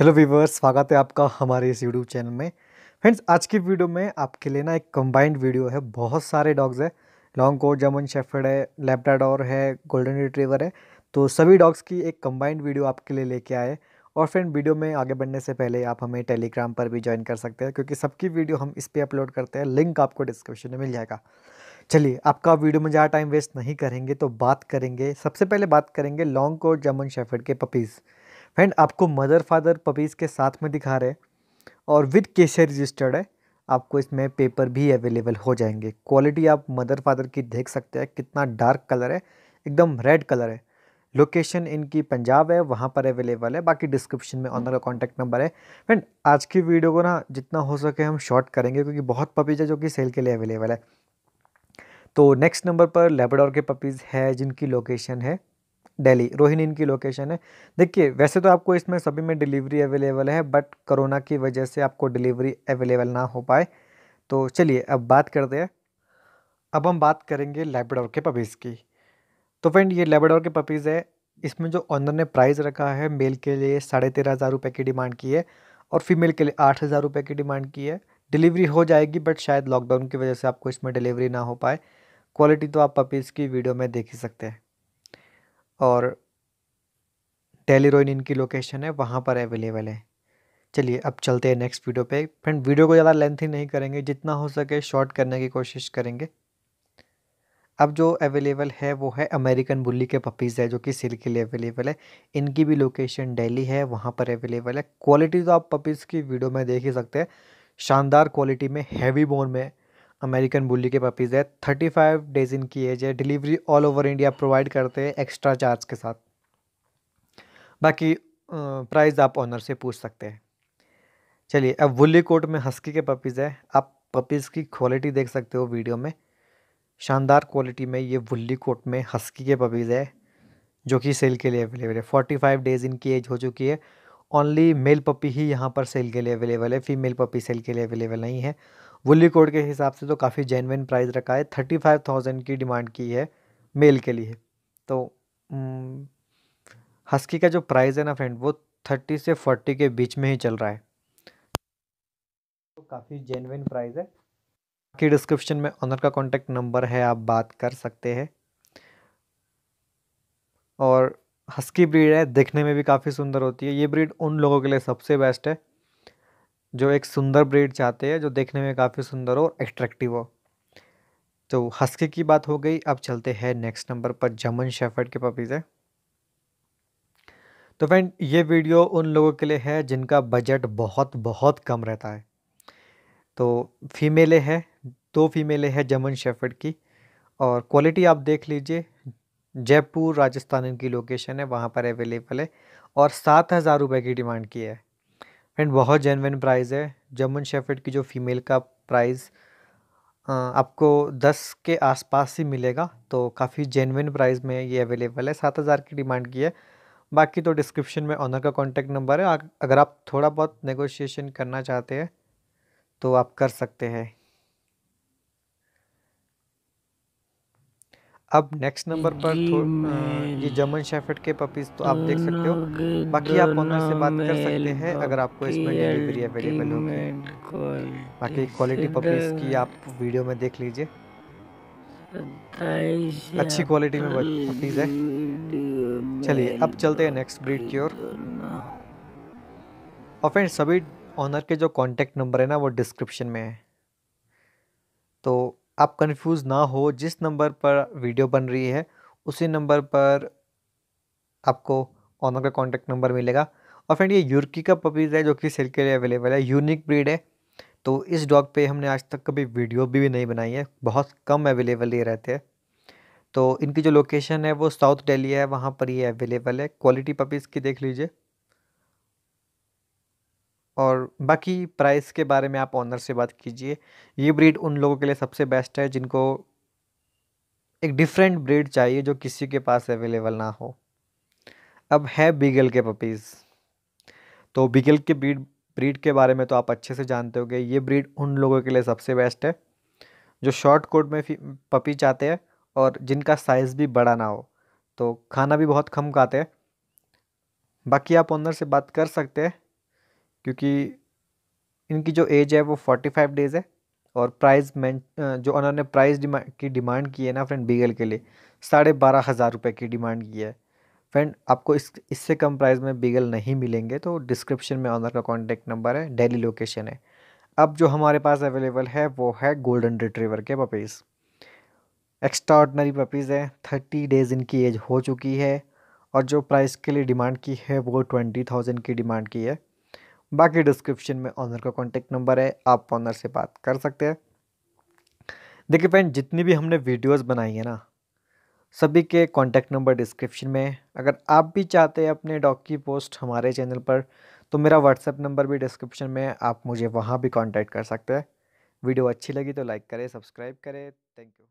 hello viewers स्वागत है आपका हमारे इस यूट्यूब चैनल में फ्रेंड्स आज की वीडियो में आपके लिए ना एक कंबाइंड वीडियो है बहुत सारे डॉग्स है लॉन्ग कोट जमन शेफर्ड है लेबडाडोर है गोल्डन रिट्रीवर है तो सभी डॉग्स की एक कंबाइंड वीडियो आपके लिए लेके आए और फ्रेंड वीडियो में आगे बढ़ने से पहले आप हमें टेलीग्राम पर भी ज्वाइन कर सकते हैं क्योंकि सबकी वीडियो हम इस पर अपलोड करते हैं लिंक आपको डिस्क्रिप्शन में मिल जाएगा चलिए आपका वीडियो में ज़्यादा टाइम वेस्ट नहीं करेंगे तो बात करेंगे सबसे पहले बात करेंगे लॉन्ग कोट जमन शेफर्ड के पपीज़ एंड आपको मदर फादर पपीज़ के साथ में दिखा रहे और विद केशिया रजिस्टर्ड है आपको इसमें पेपर भी अवेलेबल हो जाएंगे क्वालिटी आप मदर फादर की देख सकते हैं कितना डार्क कलर है एकदम रेड कलर है लोकेशन इनकी पंजाब है वहाँ पर अवेलेबल है बाकी डिस्क्रिप्शन में ऑनर का कॉन्टैक्ट नंबर है फ्रेंड आज की वीडियो को ना जितना हो सके हम शॉर्ट करेंगे क्योंकि बहुत पपीज़ है जो कि सेल के लिए अवेलेबल है तो नेक्स्ट नंबर पर लेबडोर के पपीज़ है जिनकी लोकेशन है दिल्ली रोहिणी इनकी लोकेशन है देखिए वैसे तो आपको इसमें सभी में डिलीवरी अवेलेबल है बट कोरोना की वजह से आपको डिलीवरी अवेलेबल ना हो पाए तो चलिए अब बात करते हैं अब हम बात करेंगे लेबडोर के पपीज़ की तो फ्रेंड ये लेबडोर के पपीज़ है इसमें जो ऑनर ने प्राइस रखा है मेल के लिए साढ़े तेरह हज़ार रुपये की डिमांड की है और फीमेल के लिए आठ हज़ार रुपये की डिमांड की है डिलीवरी हो जाएगी बट शायद लॉकडाउन की वजह से आपको इसमें डिलीवरी ना हो पाए क्वालिटी तो आप पपीज़ की वीडियो में देख ही सकते हैं और टेलीरोइन इनकी लोकेशन है वहाँ पर अवेलेबल है चलिए अब चलते हैं नेक्स्ट वीडियो पे फ्रेंड वीडियो को ज़्यादा लेंथ ही नहीं करेंगे जितना हो सके शॉर्ट करने की कोशिश करेंगे अब जो अवेलेबल है वो है अमेरिकन बुल्ली के पपीज़ है जो कि सिल्क के लिए अवेलेबल है इनकी भी लोकेशन डेली है वहाँ पर अवेलेबल है क्वालिटी तो आप पपीज़ की वीडियो में देख ही सकते हैं शानदार क्वालिटी में हैवी बोन में अमेरिकन बुली के पपीज़ है थर्टी फाइव डेज इनकी एज है delivery all over India provide करते हैं एक्स्ट्रा चार्ज के साथ बाकी प्राइस आप ऑनर से पूछ सकते हैं चलिए अब वुली कोट में हस्की के पपीज़ है आप पपीज़ की क्वालिटी देख सकते हो वीडियो में शानदार क्वालिटी में ये वुली कोट में हस्की के पपीज़ है जो कि सेल के लिए अवेलेबल है फोर्टी फाइव डेज़ इनकी एज हो चुकी है ओनली मेल पपी ही यहाँ पर सेल के लिए अवेलेबल है फीमेल पपी सेल के लिए अवेलेबल नहीं है वुली कोड के हिसाब से तो काफ़ी जेनविन प्राइस रखा है थर्टी फाइव थाउजेंड की डिमांड की है मेल के लिए तो हस्की हम्म, का जो प्राइस है ना फ्रेंड वो थर्टी से फोर्टी के बीच में ही चल रहा है तो काफ़ी जेनविन प्राइस है बाकी डिस्क्रिप्शन में ऑनर का कॉन्टेक्ट नंबर है आप बात कर सकते हैं और हस्की ब्रीड है देखने में भी काफ़ी सुंदर होती है ये ब्रीड उन लोगों के लिए सबसे बेस्ट है जो एक सुंदर ब्रीड चाहते हैं जो देखने में काफ़ी सुंदर हो और एट्रैक्टिव हो तो हस्की की बात हो गई अब चलते हैं नेक्स्ट नंबर पर जमन शेफर्ड के पपीज़ है तो फ्रेंड ये वीडियो उन लोगों के लिए है जिनका बजट बहुत बहुत कम रहता है तो फीमेलें है दो फीमेलें हैं जमन शेफर्ड की और क्वालिटी आप देख लीजिए जयपुर राजस्थान इनकी लोकेशन है वहाँ पर अवेलेबल है और सात हज़ार रुपये की डिमांड की है एंड बहुत जेनविन प्राइज़ है जर्मन शेफर्ड की जो फीमेल का प्राइज़ आपको दस के आसपास ही मिलेगा तो काफ़ी जेनविन प्राइस में ये अवेलेबल है सात हज़ार की डिमांड की है बाकी तो डिस्क्रिप्शन में ऑनर का कॉन्टैक्ट नंबर है अगर आप थोड़ा बहुत नेगोशिएशन करना चाहते हैं तो आप कर सकते हैं अब नेक्स्ट नंबर पर ये जर्मन शेफर्ड के पपीज तो आप देख सकते हो बाकी आप ऑनर से बात कर सकते हैं अगर आपको इसमें डिलीवरी अवेलेबल होगी बाकी क्वालिटी पपीज की आप वीडियो में देख लीजिए अच्छी क्वालिटी में पपीज है चलिए अब चलते हैं नेक्स्ट ब्रीड की ओर और फ्रेंड सभी ऑनर के जो कॉन्टेक्ट नंबर है ना वो डिस्क्रिप्शन में है तो आप कंफ्यूज ना हो जिस नंबर पर वीडियो बन रही है उसी नंबर पर आपको ऑनर का कॉन्टैक्ट नंबर मिलेगा और फ्रेंड ये यूर्की का पपीज़ है जो कि सेल के लिए अवेलेबल है यूनिक ब्रीड है तो इस डॉग पे हमने आज तक कभी वीडियो भी, भी नहीं बनाई है बहुत कम अवेलेबल ये रहते हैं तो इनकी जो लोकेशन है वो साउथ दिल्ली है वहाँ पर ये अवेलेबल है क्वालिटी पपीज़ की देख लीजिए और बाकी प्राइस के बारे में आप ऑनर से बात कीजिए ये ब्रीड उन लोगों के लिए सबसे बेस्ट है जिनको एक डिफरेंट ब्रीड चाहिए जो किसी के पास अवेलेबल ना हो अब है बीगल के पपीज़ तो बीगल के ब्रीड ब्रीड के बारे में तो आप अच्छे से जानते होंगे ये ब्रीड उन लोगों के लिए सबसे बेस्ट है जो शॉर्ट कोट में पपी चाहते हैं और जिनका साइज़ भी बड़ा ना हो तो खाना भी बहुत कम खाते हैं बाकी आप ऑनर से बात कर सकते हैं क्योंकि इनकी जो एज है वो फोर्टी फाइव डेज़ है और प्राइस मैं जो उन्होंने प्राइस डिमा की डिमांड की है ना फ्रेंड बीगल के लिए साढ़े बारह हज़ार रुपये की डिमांड की है फ्रेंड आपको इस इससे कम प्राइस में बीगल नहीं मिलेंगे तो डिस्क्रिप्शन में ऑनर का कॉन्टेक्ट नंबर है डेली लोकेशन है अब जो हमारे पास अवेलेबल है वो है गोल्डन रिट्रीवर के पपीज़ एक्स्ट्रा ऑर्डनरी पपीज़ हैं थर्टी डेज़ इनकी एज हो चुकी है और जो प्राइस के लिए डिमांड की है वो ट्वेंटी थाउजेंड की डिमांड की है बाकी डिस्क्रिप्शन में ऑनर का कॉन्टेक्ट नंबर है आप ऑनर से बात कर सकते हैं देखिए फ्रेंड जितनी भी हमने वीडियोस बनाई है ना सभी के कॉन्टैक्ट नंबर डिस्क्रिप्शन में अगर आप भी चाहते हैं अपने डॉग की पोस्ट हमारे चैनल पर तो मेरा व्हाट्सएप नंबर भी डिस्क्रिप्शन में है आप मुझे वहाँ भी कॉन्टैक्ट कर सकते हैं वीडियो अच्छी लगी तो लाइक करें सब्सक्राइब करें थैंक यू